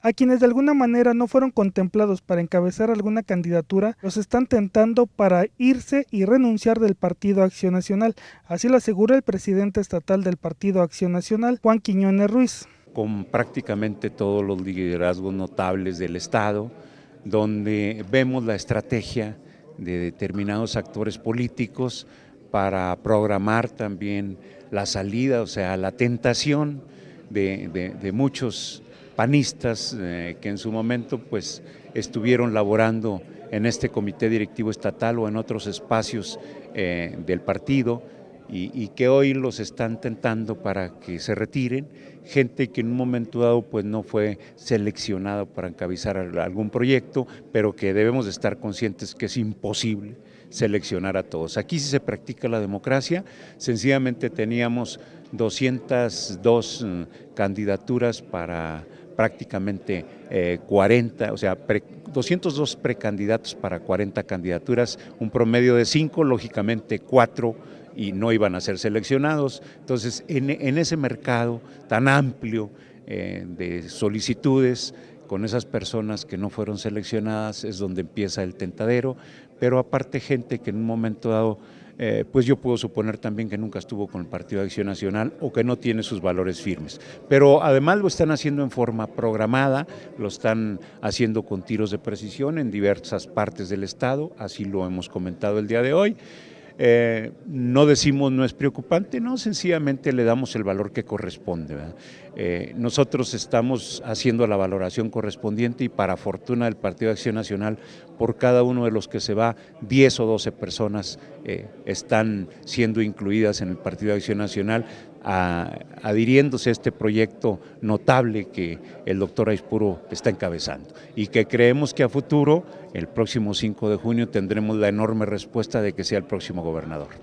A quienes de alguna manera no fueron contemplados para encabezar alguna candidatura, los están tentando para irse y renunciar del Partido Acción Nacional, así lo asegura el presidente estatal del Partido Acción Nacional, Juan Quiñones Ruiz. Con prácticamente todos los liderazgos notables del Estado, donde vemos la estrategia de determinados actores políticos para programar también la salida, o sea, la tentación de, de muchos panistas eh, que en su momento pues estuvieron laborando en este comité directivo estatal o en otros espacios eh, del partido y, que hoy los están tentando para que se retiren, gente que en un momento dado pues no fue seleccionado para encabezar algún proyecto, pero que debemos estar conscientes que es imposible seleccionar a todos. Aquí sí se practica la democracia, sencillamente teníamos 202 mm, candidaturas para prácticamente 40, eh, o sea, 202 precandidatos para 40 candidaturas, un promedio de 5, lógicamente 4 y no iban a ser seleccionados. Entonces, en, ese mercado tan amplio eh, de solicitudes, con esas personas que no fueron seleccionadas es donde empieza el tentadero, pero aparte gente que en un momento dado, eh, pues yo puedo suponer también que nunca estuvo con el Partido de Acción Nacional o que no tiene sus valores firmes. Pero además lo están haciendo en forma programada, lo están haciendo con tiros de precisión en diversas partes del Estado, así lo hemos comentado el día de hoy. Eh, no decimos no es preocupante, no, sencillamente le damos el valor que corresponde. Eh, nosotros estamos haciendo la valoración correspondiente y para fortuna del Partido de Acción Nacional, por cada uno de los que se va, 10 o 12 personas eh, están siendo incluidas en el Partido de Acción Nacional, adhiriéndose a este proyecto notable que el doctor Aispuro está encabezando y que creemos que a futuro, el próximo 5 de junio, tendremos la enorme respuesta de que sea el próximo gobernador.